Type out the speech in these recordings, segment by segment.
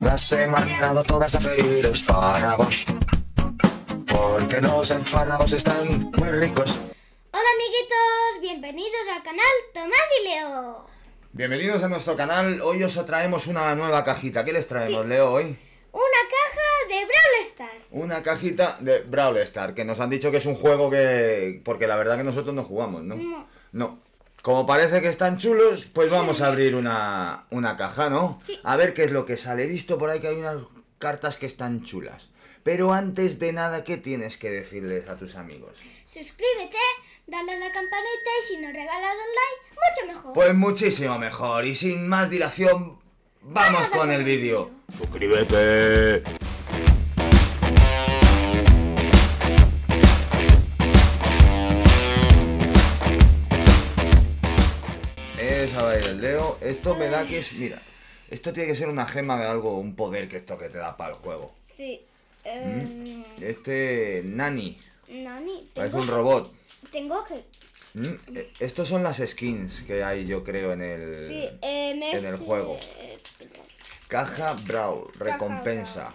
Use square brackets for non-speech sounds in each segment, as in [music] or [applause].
Las he todas a freír espárragos. Porque los espárragos están muy ricos. Hola amiguitos, bienvenidos al canal Tomás y Leo. Bienvenidos a nuestro canal. Hoy os traemos una nueva cajita. ¿Qué les traemos, Leo, hoy? Una caja de Brawl Stars. Una cajita de Brawl Stars, que nos han dicho que es un juego que... Porque la verdad que nosotros no jugamos, ¿no? no. Como parece que están chulos, pues vamos a abrir una, caja, ¿no? Sí. A ver qué es lo que sale. He visto por ahí que hay unas cartas que están chulas. Pero antes de nada, ¿qué tienes que decirles a tus amigos? Suscríbete, dale a la campanita y si nos regalas un like, mucho mejor. Pues muchísimo mejor. Y sin más dilación, vamos con el vídeo. Suscríbete. Esto me da que es. Mira, esto tiene que ser una gema de algo, un poder que esto que te da para el juego. Sí. ¿Mm? Em, este. Nani. Nani. Parece un robot. Tengo que. ¿Mm? Eh, estos son las skins que hay, yo creo, en el. en el este juego. Caja Brawl, recompensa.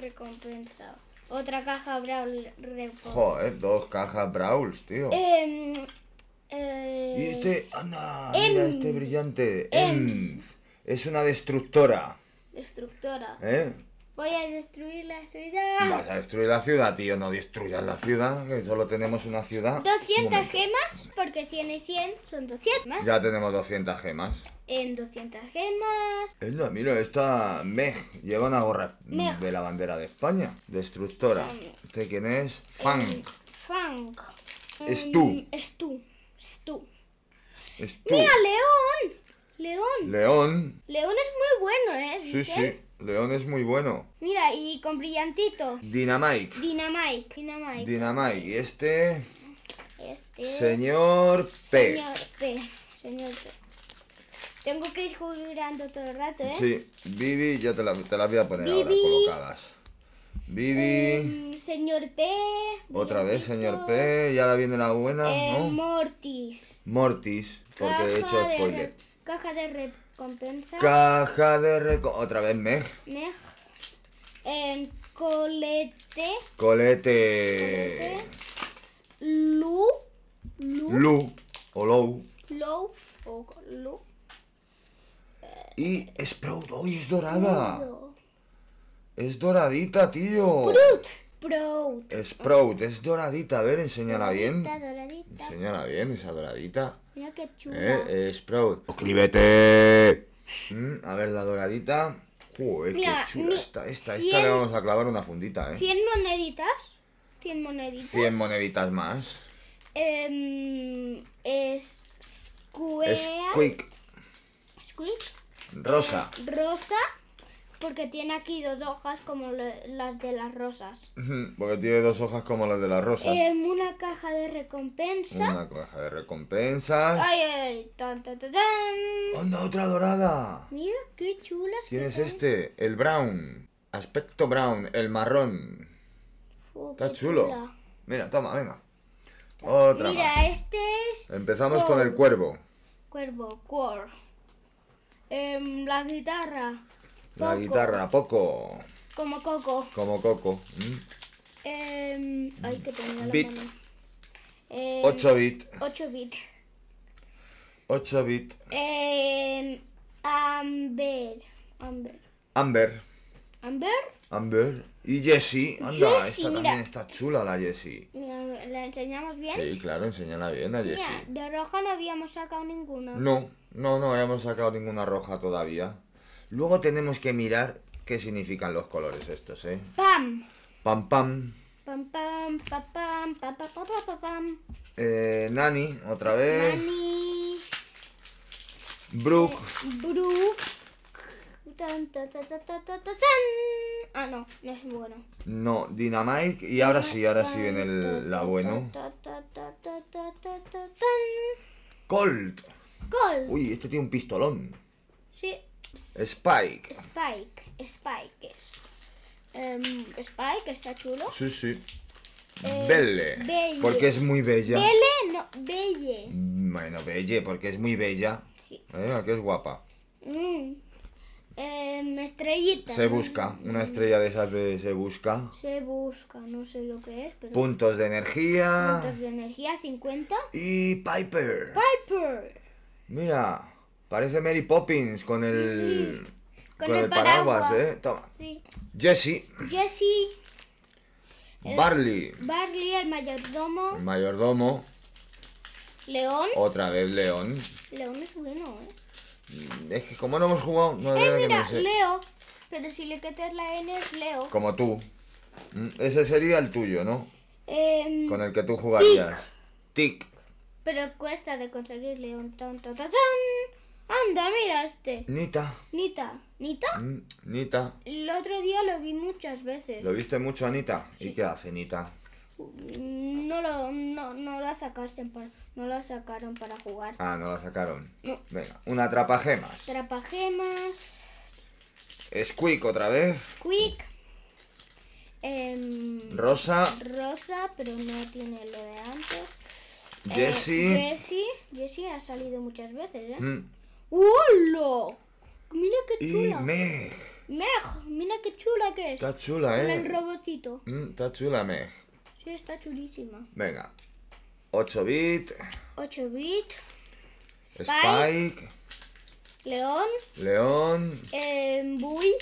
Recompensa. Otra caja Brawl. Joder, dos cajas Brawls, tío. Em, eh, y este, anda, mira este brillante. Es una destructora. Destructora. ¿Eh? Voy a destruir la ciudad. Vas a destruir la ciudad, tío. No destruyas la ciudad, que solo tenemos una ciudad. 200 gemas, porque 100 y 100 son 200 Ya tenemos 200 gemas. En 200 gemas. la mira, esta Meg lleva una gorra de la bandera de España. Destructora. ¿De quién es? Funk. Funk. Es tú. Mm, es tú. ¡Mira, León! León. León. León es muy bueno, ¿eh? Sí, sí. León es muy bueno. Mira, y con brillantito. Dynamite. Dynamite. Dynamite. Dynamite. Y este... Este... Señor P. Señor P. Señor P. Tengo que ir jugando todo el rato, ¿eh? Sí. Vivi, ya te las la voy a poner ahora colocadas. Vivi. Em, señor P. Otra vez, señor P. Ya la viene la buena, em, Mortis. Mortis, porque de hecho es spoiler. caja de recompensa. Caja de recompensa. Otra vez, Meg. Meg. Em, colete. Colete. colete. Lu. Lu. O Low. O Lu. y Sprout. hoy es dorada! Es doradita, tío. Sprout. Sprout. Sprout, es doradita. A ver, enséñala doradita, bien. Doradita. Enséñala bien esa doradita. Mira qué chula. Eh, eh, Sprout. Suscríbete. Mm, a ver, la doradita. Joder, qué chula está. esta. Esta, esta le vamos a clavar una fundita, ¿eh? 100 moneditas. 100 moneditas. 100 moneditas más. Em, es Square. Squeak. Rosa. rosa. Porque tiene aquí dos hojas como las de las rosas. Porque tiene dos hojas como las de las rosas. En una caja de recompensa. Una caja de recompensas. ¡Ay, ay, tan, tan, tan, ¡Onda, otra dorada! Mira qué chulas. Tienes este? El brown. Aspecto brown, el marrón. Está chulo. Mira, toma, venga. Otra Mira, este es... Empezamos con el cuervo. Cuervo, cuor. Em, la guitarra. La guitarra, poco. Como coco. Como coco. Em, que 8 bit. 8 bit. 8 bit. amber. Amber. Amber. Amber. Y Jessie. Anda, esta también está chula la Jessie. ¿La enseñamos bien? Sí, claro, enseñala bien a Jessie. de roja no habíamos sacado ninguna. No, no, no habíamos sacado ninguna roja todavía. Luego tenemos que mirar qué significan los colores estos, ¿eh? ¡Pam! ¡Pam, pam! Pam, pam, pam, pam, pam, pam, pam, pam. Eh, Nani, otra vez. Nani. Brooke. Brooke. ah, no, no es bueno. No, Dynamite. Y ahora sí, ahora sí viene el, la bueno. Colt. Colt. Uy, este tiene un pistolón. Sí. Spike. Spike, Spike es. Em, Spike está chulo. Sí, sí. Eh, belle, Porque es muy bella. Belle, no, belle. Bueno, belle, porque es muy bella. Sí. Eh, que es guapa. Mm. Em, estrellita. Se busca, una estrella de esas de se busca. Se busca, no sé lo que es, Puntos de energía. Puntos de energía, 50. Y Piper. Piper. Mira. Parece Mary Poppins con el. con, el, paraguas, ¿eh? Toma. Sí. Jesse. Jesse. Barley. Barley, el mayordomo. El mayordomo. León. Otra vez León. León es bueno, ¿eh? Mm, es que como no hemos jugado... No eh, mira, Leo. Pero si le quitas la N es Leo. Como tú. Mm, ese sería el tuyo, ¿no? Em, con el que tú jugarías. Tic. Pero cuesta de conseguir León. ton, ton, ton. Anda, mira este. Nita. Nita. ¿Nita? Mm, Nita. El otro día lo vi muchas veces. ¿Lo viste mucho, Anita? ¿Y qué hace Nita? Mm, no, lo, no, la sacaste no la sacaron para jugar. Ah, no la sacaron. Venga, una trapajemas. es Squeak otra vez. Squeak. Em, Rosa. Rosa, pero no tiene lo de antes. Eh, Jessie. Jessie. ha salido muchas veces, ¿eh? Mm. ¡Hola! Mira qué chula. Y Meg. mira qué chula que es. Está chula, eh. el robotito. Mm, está chula, Meg. Sí, está chulísima. Venga. 8 bit. 8 bit. Spike. León. León. Em, Bull.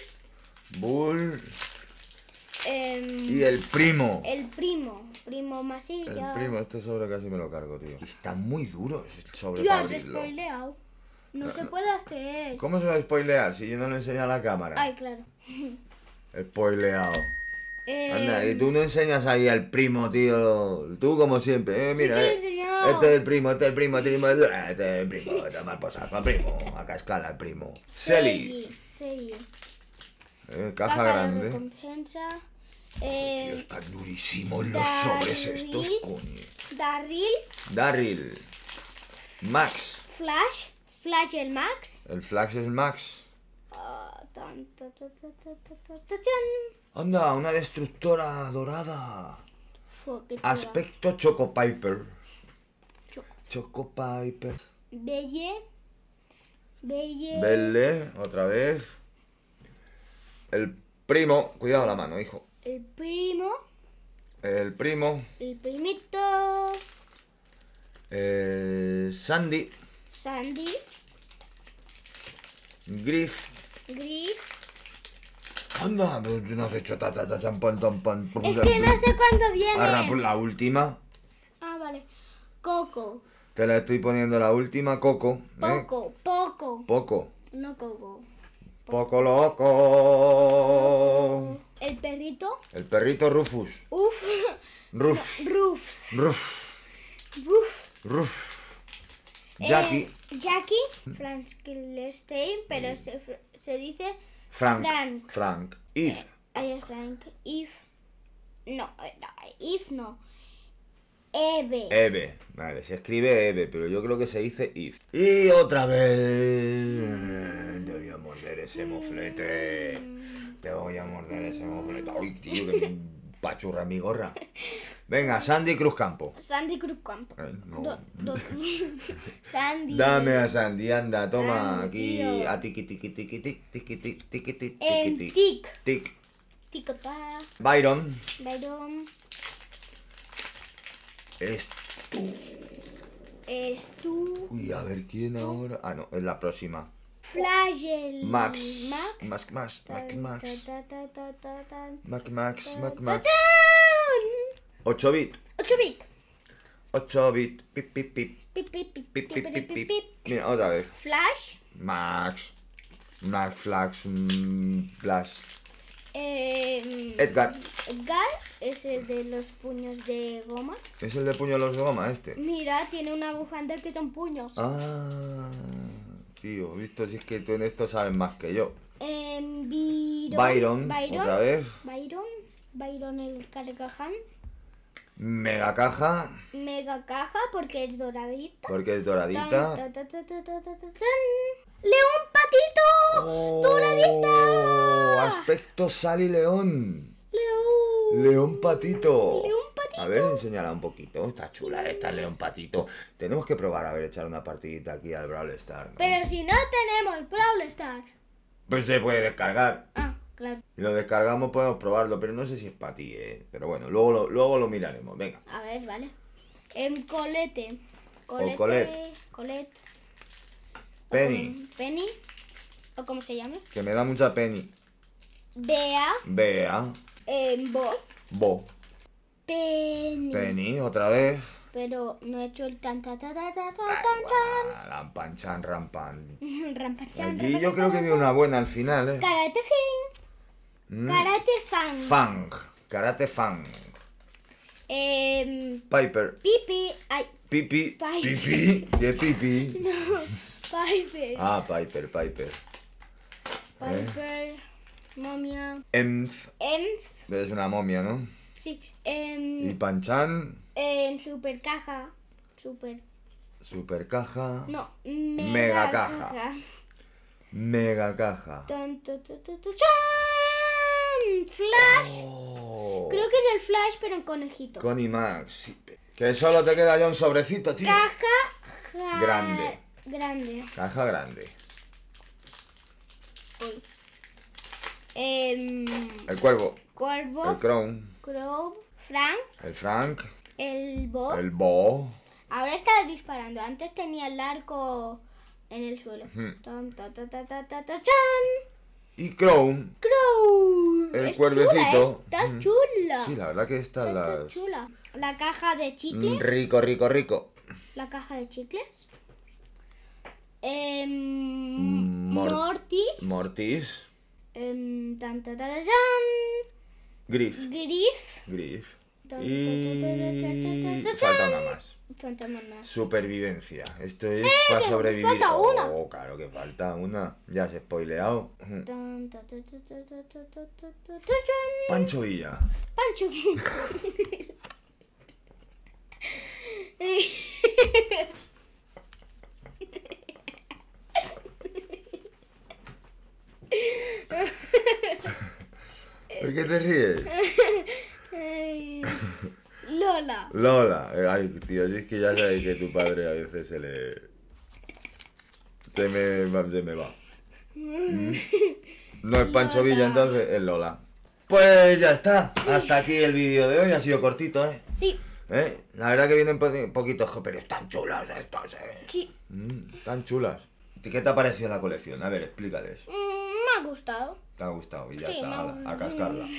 Bull. Em, y el primo. El primo. Primo Masilla. El primo, este sobre casi me lo cargo, tío. está muy duro sobre Tío, has spoileado. No, se puede hacer. ¿Cómo se va a spoilear si yo no le enseño a la cámara? Ay, claro. Spoileado. Anda, y eh, tú no enseñas ahí al primo, tío. Tú como siempre. Eh, mira, eh, este es el primo, este es el primo, este es el primo. Eh, este es el primo, este mal posado, primo. [laughs] A cascala el primo. Selly. Seli. Eh, caja, grande. Eh, están durísimos los sobres estos, coño. Darryl. Darryl. Max. Flash. Flash el Max. El Flash es el Max. Ah, Anda, una destructora dorada. Aspecto Choco Piper. Choco Piper. Belle. Belle. Belle, otra vez. El primo. Cuidado la mano, hijo. El primo. El primo. El primito. Eh, Sandy. Sandy. Griff. Griff. Anda, pero no has hecho ta ta ta champón, Es que no sé cuándo viene. Ahora por la última. Ah, vale. Coco. Te la estoy poniendo la última, Coco. ¿eh? Poco, poco. Poco. No Coco. Poco loco. El perrito. El perrito Rufus. Uf. Ruf. Rufs. Ruf. Ruf. Ruf. Jackie. Eh, Jackie Frankenstein, pero mm. se, se, dice Frank. Frank. Frank. Eh, if. Frank. If. No, eh, no, if no. Eve. Eve, vale, se escribe Eve, pero yo creo que se dice if. Y otra vez. Te voy a morder ese moflete. Mm. Te voy a morder ese moflete. Ay, tío, que [laughs] Pachurra mi gorra. Venga, Sandy Cruz Campo. Sandy Cruz Campo. no. Sandy. Dame a Sandy, anda, toma aquí. A tiki, tiki, tiki, tiki, tiki, tiki, tiki, tiki. tic. Tic. Tic. Ticotá. Byron. Byron. Es tú. Uy, a ver quién ahora. Ah, no, es la próxima. Flash Max. Max. Max. Max. Max. Max. Max. Max. 8 bit. 8 bit. 8 bit. Pip, pip, pip. Pip, pip, pip. Pip, pip, pip, pip. Mira, otra vez. Flash. Max. Max, mm, Flash. Flash. Em, eh, Edgar. Edgar es el de los puños de goma. ¿Es el de puños de de goma este? Mira, tiene una bufanda que son puños. Ah. Tío, visto si es que tú en esto sabes más que yo. Eh, Byron, otra vez. Byron, Byron el carcaján. Mega caja. Mega caja porque es doradita. Porque es doradita. ¡León patito! Oh, ¡Doradita! Aspecto Sally León. León. León patito. León a ver, enséñala un poquito. Está chula esta, León Patito. Tenemos que probar a ver echar una partidita aquí al Brawl Star. Pero si no tenemos el Brawl Star. Pues se puede descargar. Ah, claro. Lo descargamos, podemos probarlo, pero no sé si es para ti, ¿eh? Pero bueno, luego lo, luego lo miraremos. Venga. A ver, vale. En colete. colete. colete. Penny. penny. ¿O cómo se llama? Que me da mucha penny. Bea. Bea. En eh, bo. Bo. Vení otra vez. Pero no he hecho el tan ta ta ta ta tan tan. Rampan chan, rampan. [laughs] Aquí yo creo que vi una buena al final, ¿eh? Karate fin. Mm. Karate Fang. Fang. Karate Fang. Em, Piper. Pipi. Ay. Pipi. Pipi. De pipi. [laughs] No. Piper. Ah, Piper, Piper. Piper. Momia. Enf. Ems. Es una momia, ¿no? Sí. En, em, ¿Y Panchan? En em, Super Caja. Super. Super Caja. No, Mega, caja. Mega Caja. Flash. Oh. Creo que es el Flash, pero en conejito. Con Max. Que solo te queda ya un sobrecito, tío. Caja. Grande. Grande. Caja grande. Uy. Em, el cuervo. Cuervo. El crown. Crow. Frank. El Frank. El bo. El bo. Ahora está disparando. Antes tenía el arco en el suelo. y Crown. El cuervecito. está chula. Sí, la verdad que está, la La caja de chicles. Mm, rico, rico, rico. La caja de chicles. Em, mortis. Mortis tan, Griff. Griff. Griff. Y falta una más. Falta más. Supervivencia. Esto es para sobrevivir. Falta una. Oh, claro que falta una. Ya has spoileado. Pancho Villa. Pancho qué te ríes? [laughs] Lola. Lola. Eh, ay, tío, si es que ya sabes que tu padre a veces se le. Se me, se me va. ¿Mm? No es Pancho Villa, entonces es Lola. Pues ya está. Hasta aquí el vídeo de hoy. Ha sido cortito, ¿eh? Sí. ¿Eh? La verdad que vienen poquitos, pero están chulas estas, ¿eh? Sí. Mm, están chulas. ¿Qué te ha parecido la colección? A ver, explícales. Mm, me ha gustado ha gustado y ya está, a, cascarla. [laughs]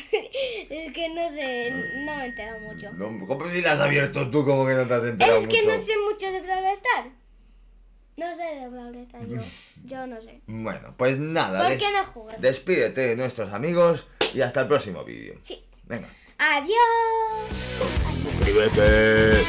Es que no sé, no me he enterado mucho. No, ¿Cómo si la has abierto tú como que no te has enterado Es que no sé mucho de Brawl No sé de Brawl yo, [laughs] yo no sé. Bueno, pues nada. ¿Por no Despídete de nuestros amigos y hasta el próximo vídeo. Sí. Venga. Adiós. Suscríbete.